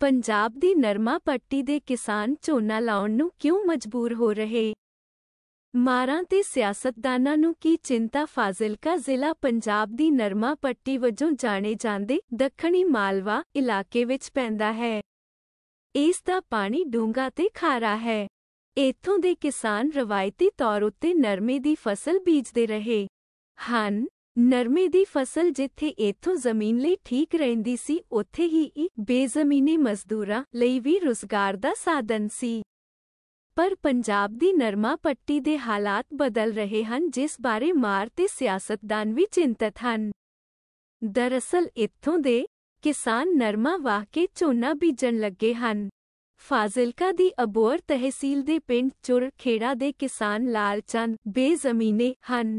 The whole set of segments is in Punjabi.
ਪੰਜਾਬ ਦੀ ਨਰਮਾ ਪੱਟੀ ਦੇ ਕਿਸਾਨ ਝੋਨਾ ਲਾਉਣ ਨੂੰ ਕਿਉਂ ਮਜਬੂਰ ਹੋ ਰਹੇ ਮਾਰਾਂ ਤੇ ਸਿਆਸਤਦਾਨਾਂ ਨੂੰ ਕੀ ਚਿੰਤਾ ਫਾਜ਼ਿਲਕਾ ਜ਼ਿਲ੍ਹਾ ਪੰਜਾਬ ਦੀ ਨਰਮਾ ਪੱਟੀ ਵਜੋਂ ਜਾਣੇ ਜਾਂਦੇ ਦੱਖਣੀ ਮਾਲਵਾ ਇਲਾਕੇ ਵਿੱਚ ਪੈਂਦਾ ਹੈ ਇਸ ਦਾ ਪਾਣੀ ਡੂੰਘਾ ਤੇ ਖਾਰਾ ਹੈ ਇੱਥੋਂ ਦੇ ਕਿਸਾਨ ਰਵਾਇਤੀ ਤੌਰ ਉੱਤੇ ਨਰਮੇ ਦੀ ਫਸਲ ਬੀਜਦੇ ਰਹੇ ਹਨ ਨਰਮੇ ਦੀ ਫਸਲ ਜਿੱਥੇ ਇਥੋਂ ਜ਼ਮੀਨ ਲਈ ਠੀਕ ਰਹਿੰਦੀ ਸੀ ਉੱਥੇ ਹੀ ਇਹ ਬੇਜ਼ਮੀਨੇ ਮਜ਼ਦੂਰਾਂ ਲਈ ਵੀ ਰੁਜ਼ਗਾਰ ਦਾ ਸਾਧਨ ਸੀ ਪਰ ਪੰਜਾਬ ਦੀ ਨਰਮਾ ਪੱਟੀ ਦੇ ਹਾਲਾਤ ਬਦਲ ਰਹੇ ਹਨ ਜਿਸ ਬਾਰੇ ਮਾਰ ਤੇ ਸਿਆਸਤਦਾਨ ਵੀ ਚਿੰਤਤ ਹਨ ਦਰਅਸਲ ਇੱਥੋਂ ਦੇ ਕਿਸਾਨ ਨਰਮਾ ਵਾਹ ਕੇ ਝੋਨਾ ਬੀਜਣ ਲੱਗੇ ਹਨ ਫਾਜ਼ਿਲਕਾ ਦੀ ਅਬੋਰ ਤਹਿਸੀਲ ਦੇ ਪਿੰਡ ਚੁਰ ਖੇੜਾ ਦੇ ਕਿਸਾਨ ਲਾਲਚੰਦ ਬੇਜ਼ਮੀਨੇ ਹਨ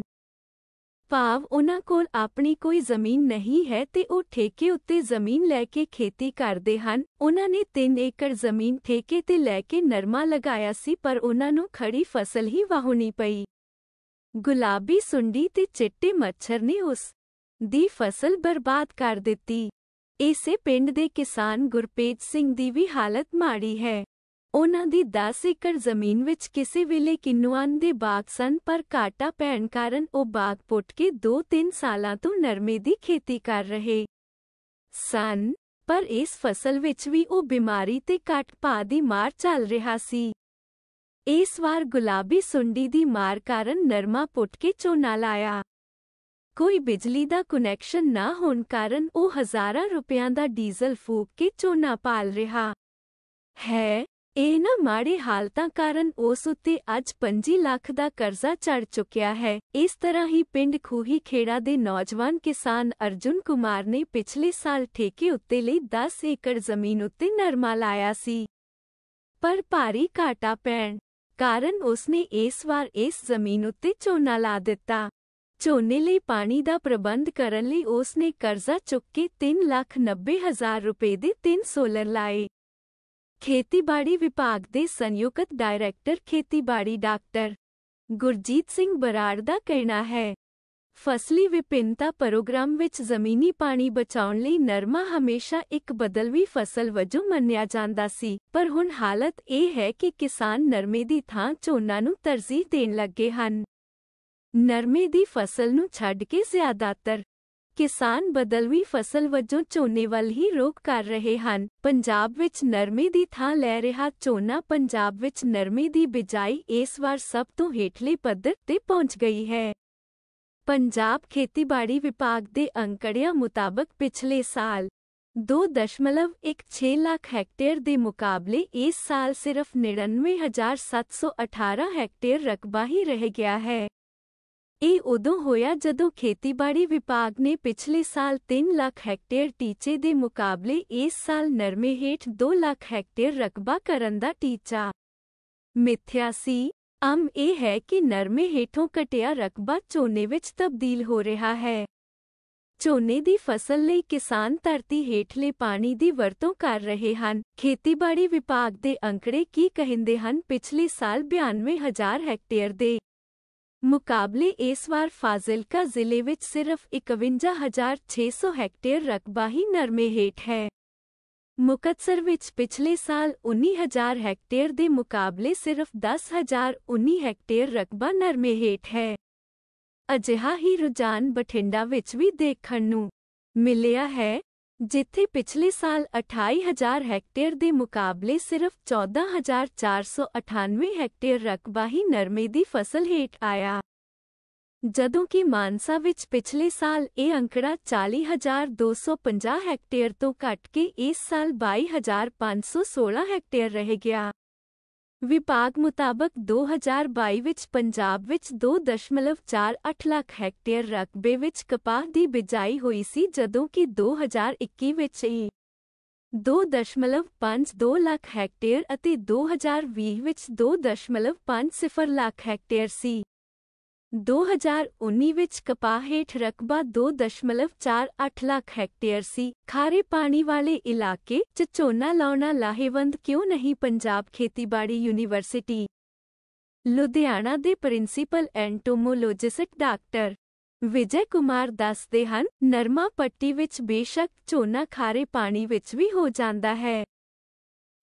ਭਾਵ ਉਹਨਾਂ ਕੋਲ ਆਪਣੀ ਕੋਈ ਜ਼ਮੀਨ ਨਹੀਂ ਹੈ ਤੇ ਉਹ ਠੇਕੇ ਉੱਤੇ ਜ਼ਮੀਨ ਲੈ ਕੇ ਖੇਤੀ ਕਰਦੇ ਹਨ ਉਹਨਾਂ ਨੇ 3 ਏਕੜ ਜ਼ਮੀਨ ਠੇਕੇ ਤੇ ਲੈ ਕੇ ਨਰਮਾ ਲਗਾਇਆ ਸੀ ਪਰ ਉਹਨਾਂ ਨੂੰ ਖੜੀ ਫਸਲ ਹੀ ਵਾਹੁਣੀ ਪਈ ਗੁਲਾਬੀ ਸੁੰਡੀ ਤੇ ਚਿੱਟੇ ਮੱਛਰ ਨੇ ਉਸ ਦੀ ਫਸਲ ਬਰਬਾਦ ਕਰ ਦਿੱਤੀ ਇਸੇ ਪਿੰਡ ਦੇ ਕਿਸਾਨ ਗੁਰਪ੍ਰੀਤ ਸਿੰਘ ਦੀ ਵੀ ਹਾਲਤ ਮਾੜੀ ਹੈ ਉਹਨਾਂ ਦੀ 10 ਏਕੜ ਜ਼ਮੀਨ ਵਿੱਚ ਕਿਸੇ ਵੇਲੇ ਕਿੰਨੂਆਨ ਦੇ ਬਾਗ ਸਨ ਪਰ ਕਾਟਾ ਪੈਣ ਕਾਰਨ ਉਹ ਬਾਗ ਪੁੱਟ ਕੇ 2-3 ਸਾਲਾਂ ਤੋਂ ਨਰਮੇ ਦੀ ਖੇਤੀ ਕਰ ਰਹੇ ਸਨ ਪਰ ਇਸ ਫਸਲ ਵਿੱਚ ਵੀ ਉਹ ਬਿਮਾਰੀ ਤੇ ਘਟ ਪਾ ਦੀ ਮਾਰ ਚੱਲ ਰਿਹਾ ਸੀ ਇਸ ਵਾਰ ਗੁਲਾਬੀ ਸੁੰਡੀ ਦੀ ਮਾਰ ਕਾਰਨ ਨਰਮਾ ਪੁੱਟ ਕੇ ਝੋਨਾ ਲਾਇਆ ਕੋਈ ਬਿਜਲੀ ਦਾ ਕਨੈਕਸ਼ਨ ਨਾ ਹੋਣ ਕਾਰਨ ਉਹ ਹਜ਼ਾਰਾਂ ਰੁਪਿਆਂ ਦਾ ਡੀਜ਼ਲ ਫੂਕ ਕੇ ਚੋਨਾ ਪਾਲ ਰਿਹਾ ਹੈ ਨਾ ਮਾੜੇ ਹਾਲਤਾਂ ਕਾਰਨ ਉਸ ਉੱਤੇ ਅੱਜ 5 ਲੱਖ ਦਾ ਕਰਜ਼ਾ ਚੜ ਚੁੱਕਿਆ ਹੈ ਇਸ ਤਰ੍ਹਾਂ ਹੀ ਪਿੰਡ ਖੂਹੀ ਖੇੜਾ ਦੇ ਨੌਜਵਾਨ ਕਿਸਾਨ ਅਰਜੁਨ ਕੁਮਾਰ ਨੇ ਪਿਛਲੇ ਸਾਲ ਠੇਕੇ ਉੱਤੇ ਲਈ 10 ਏਕੜ ਜ਼ਮੀਨ ਉੱਤੇ ਨਰਮਾ ਲਾਇਆ ਸੀ ਪਰ ਭਾਰੀ ਘਾਟਾ ਪੈਣ ਕਾਰਨ ਉਸਨੇ ਇਸ ਵਾਰ ਇਸ ਜ਼ਮੀਨ ਉੱਤੇ ਝੋਨਾ ਲਾ ਦਿੱਤਾ ਝੋਨੇ ਲਈ ਪਾਣੀ ਦਾ ਪ੍ਰਬੰਧ ਕਰਨ ਲਈ ਉਸ ਨੇ ਕਰਜ਼ਾ ਚੁੱਕ ਕੇ 3 ਲੱਖ 90 ਹਜ਼ਾਰ ਰੁਪਏ ਦੇ 3 ਸੋਲਰ ਲਾਏ ਖੇਤੀਬਾੜੀ ਵਿਭਾਗ ਦੇ ਸੰਯੁਕਤ ਡਾਇਰੈਕਟਰ ਖੇਤੀਬਾੜੀ ਡਾਕਟਰ ਗੁਰਜੀਤ ਸਿੰਘ ਬਰਾੜ ਦਾ ਕਹਿਣਾ ਹੈ ਫਸਲੀ ਵਿਭਿੰਨਤਾ ਪ੍ਰੋਗਰਾਮ ਵਿੱਚ ਜ਼ਮੀਨੀ ਪਾਣੀ ਬਚਾਉਣ ਲਈ ਨਰਮਾ ਹਮੇਸ਼ਾ ਇੱਕ ਬਦਲਵੀ ਫਸਲ ਵਜੋਂ ਮੰਨਿਆ ਜਾਂਦਾ ਸੀ ਪਰ ਹੁਣ ਹਾਲਤ ਇਹ ਹੈ ਕਿ ਕਿਸਾਨ ਨਰਮੇ ਦੀ ਥਾਂ ਝੋਨਾ ਨੂੰ ਤਰਜੀਹ ਦੇਣ ਲੱਗੇ ਹਨ ਨਰਮੇ ਦੀ ਫਸਲ ਨੂੰ ਛੱਡ ਕੇ ਜ਼ਿਆਦਾਤਰ ਕਿਸਾਨ ਬਦਲਵੀ ਫਸਲ ਵਜੋਂ ਝੋਨੇ ਵੱਲ ਹੀ ਰੋਕ ਕਰ ਰਹੇ ਹਨ ਪੰਜਾਬ ਵਿੱਚ ਨਰਮੇ ਦੀ ਥਾਂ ਲੈ ਰਿਹਾ ਝੋਨਾ ਪੰਜਾਬ ਵਿੱਚ ਨਰਮੇ ਦੀ ਬਿਜਾਈ ਇਸ ਵਾਰ ਸਭ ਤੋਂ ਹੇਠਲੇ ਪੱਧਰ ਤੇ ਪਹੁੰਚ ਗਈ ਹੈ ਪੰਜਾਬ ਖੇਤੀਬਾੜੀ ਵਿਭਾਗ ਦੇ ਅੰਕੜਿਆਂ ਮੁਤਾਬਕ ਪਿਛਲੇ ਸਾਲ 2.16 ਲੱਖ ਹੈਕਟੇਅਰ ਦੇ ਮੁਕਾਬਲੇ ਇਸ ਸਾਲ ਸਿਰਫ 99718 ਹੈਕਟੇਅਰ ਰਕਬਾ ਹੀ ਰਹਿ ਗਿਆ ਹੈ ਇਹ ਉਦੋਂ ਹੋਇਆ ਜਦੋਂ ਖੇਤੀਬਾੜੀ ਵਿਭਾਗ ਨੇ ਪਿਛਲੇ ਸਾਲ 3 ਲੱਖ ਹੈਕਟੇਅਰ ਟੀਚੇ ਦੇ ਮੁਕਾਬਲੇ ਇਸ ਸਾਲ ਨਰਮੇ ਹੇਠ 2 ਲੱਖ ਹੈਕਟੇਅਰ ਰਕਬਾ ਕਰਨ ਦਾ ਟੀਚਾ ਮਿੱਥਿਆ ਸੀ ਅਮ ਇਹ ਹੈ ਕਿ ਨਰਮੇ ਹੇਠੋਂ ਕਟਿਆ ਰਕਬਾ ਝੋਨੇ ਵਿੱਚ ਤਬਦੀਲ ਹੋ ਰਿਹਾ ਹੈ ਝੋਨੇ ਦੀ ਫਸਲ ਲਈ ਕਿਸਾਨ ਧਰਤੀ ਹੇਠਲੇ ਪਾਣੀ ਦੀ ਵਰਤੋਂ ਕਰ ਰਹੇ ਹਨ ਖੇਤੀਬਾੜੀ ਵਿਭਾਗ ਦੇ ਅੰਕੜੇ ਕੀ ਕਹਿੰਦੇ ਹਨ ਪਿਛਲੇ ਸਾਲ 92000 ਹੈਕਟੇਅਰ ਦੇ मुकाबले इस बार फाजिलका जिले में सिर्फ इकवंजा हजार छे सौ हैक्टेयर रकबा ही नरमे हेठ है मुकतसर विच पिछले साल उन्नी हजार हैक्टेयर के मुकाबले सिर्फ दस हजार उन्नी हैक्टेयर रकबा नरमे हेठ है अजिहा ही रुझान बठिंडा विच भी देखण मिलया है जिथे पिछले साल अठाई हजार हैक्टेयर के मुकाबले सिर्फ चौदह हज़ार चार 14,498 हेक्टेयर रकबा ही नरमे की फसल हेठ आया जदों की मानसा विच पिछले साल ए अंकड़ा 40,250 हेक्टेयर तो घट के इस साल बई हज़ार सोलह हेक्टेयर रह गया ਵਿਭਾਗ ਮੁਤਾਬਕ 2022 ਵਿੱਚ ਪੰਜਾਬ ਵਿੱਚ 2.48 ਲੱਖ ਹੈਕਟੇਅਰ ਰਕਬੇ ਵਿੱਚ ਕਪਾਹ ਦੀ ਬਿਜਾਈ ਹੋਈ ਸੀ ਜਦੋਂ ਕਿ 2021 ਵਿੱਚ ਇਹ 2.52 ਲੱਖ ਹੈਕਟੇਅਰ ਅਤੇ 2020 ਵਿੱਚ 2.50 ਲੱਖ ਹੈਕਟੇਅਰ ਸੀ 2019 ਵਿੱਚ ਕਪਾਹ ਹੇਠ ਰਕਬਾ 2.48 ਲੱਖ ਹੈਕਟੇਅਰ ਸੀ ਖਾਰੇ ਪਾਣੀ ਵਾਲੇ ਇਲਾਕੇ 'ਚ ਝੋਨਾ ਲਾਉਣਾ ਲਾਹੇਵੰਦ ਕਿਉਂ ਨਹੀਂ ਪੰਜਾਬ ਖੇਤੀਬਾੜੀ ਯੂਨੀਵਰਸਿਟੀ ਲੁਧਿਆਣਾ ਦੇ principal entomologist doctor Vijay Kumar ਦੱਸਦੇ ਹਨ ਨਰਮਾ ਪੱਟੀ ਵਿੱਚ ਬੇਸ਼ੱਕ ਝੋਨਾ ਖਾਰੇ ਪਾਣੀ ਵਿੱਚ ਵੀ ਹੋ ਜਾਂਦਾ ਹੈ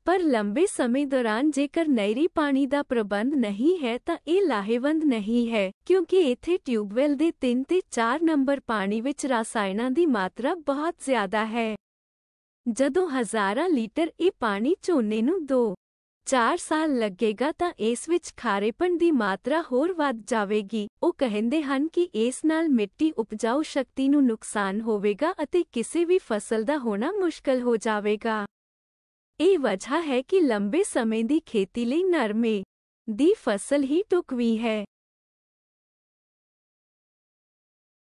ਪਰ ਲੰਬੇ ਸਮੇਂ ਦੌਰਾਨ ਜੇਕਰ ਨਹਿਰੀ ਪਾਣੀ ਦਾ ਪ੍ਰਬੰਧ ਨਹੀਂ ਹੈ ਤਾਂ ਇਹ ਲਾਹੇਵੰਦ ਨਹੀਂ ਹੈ ਕਿਉਂਕਿ ਇੱਥੇ ਟਿਊਬਵੈਲ ਦੇ 3 ਤੇ 4 ਨੰਬਰ ਪਾਣੀ ਵਿੱਚ ਰਸਾਇਣਾਂ ਦੀ ਮਾਤਰਾ ਬਹੁਤ ਜ਼ਿਆਦਾ ਹੈ ਜਦੋਂ ਹਜ਼ਾਰਾਂ ਲੀਟਰ ਇਹ ਪਾਣੀ ਝੋਨੇ ਨੂੰ ਦੋ 4 ਸਾਲ ਲੱਗੇਗਾ ਤਾਂ ਇਸ ਵਿੱਚ ਖਾਰੇਪਣ ਦੀ ਮਾਤਰਾ ਹੋਰ ਵੱਧ ਜਾਵੇਗੀ ਉਹ ਕਹਿੰਦੇ ਹਨ ਕਿ ਇਸ ਨਾਲ ਮਿੱਟੀ ਉਪਜਾਊ ਸ਼ਕਤੀ ਨੂੰ ਨੁਕਸਾਨ ਹੋਵੇਗਾ ਅਤੇ ਕਿਸੇ ਵੀ ਫਸਲ ਦਾ ਹੋਣਾ ਮੁਸ਼ਕਲ ਹੋ ਜਾਵੇਗਾ ਇਹ ਵਜ੍ਹਾ ਹੈ ਕਿ ਲੰਬੇ ਸਮੇਂ ਦੀ ਖੇਤੀ ਲਈ ਨਰਮੇ ਦੀ ਫਸਲ ਹੀ ਟੁਕਵੀ ਹੈ